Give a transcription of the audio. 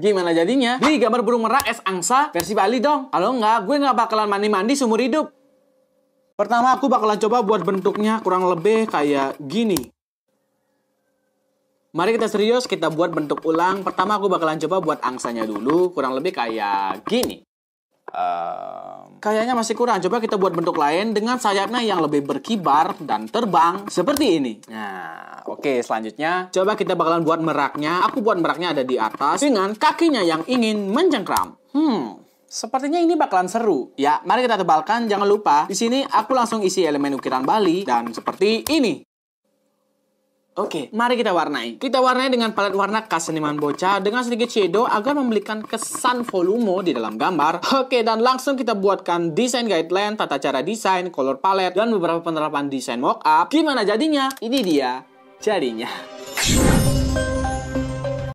Gimana jadinya? Beli gambar burung merak es angsa versi Bali dong. Kalau nggak, gue nggak bakalan mandi-mandi seumur hidup. Pertama aku bakalan coba buat bentuknya kurang lebih kayak gini. Mari kita serius, kita buat bentuk ulang. Pertama aku bakalan coba buat angsanya dulu, kurang lebih kayak gini. Um, Kayaknya masih kurang. Coba kita buat bentuk lain dengan sayapnya yang lebih berkibar dan terbang seperti ini. Nah, oke okay, selanjutnya coba kita bakalan buat meraknya. Aku buat meraknya ada di atas dengan kakinya yang ingin mencengkram. Hmm, Sepertinya ini bakalan seru. Ya, mari kita tebalkan. Jangan lupa, di sini aku langsung isi elemen ukiran Bali dan seperti ini. Oke, okay, mari kita warnai. Kita warnai dengan palet warna khas seniman bocah dengan sedikit shadow agar memberikan kesan volume di dalam gambar. Oke, okay, dan langsung kita buatkan desain guideline, tata cara desain, color palette, dan beberapa penerapan desain mockup. Gimana jadinya? Ini dia jadinya.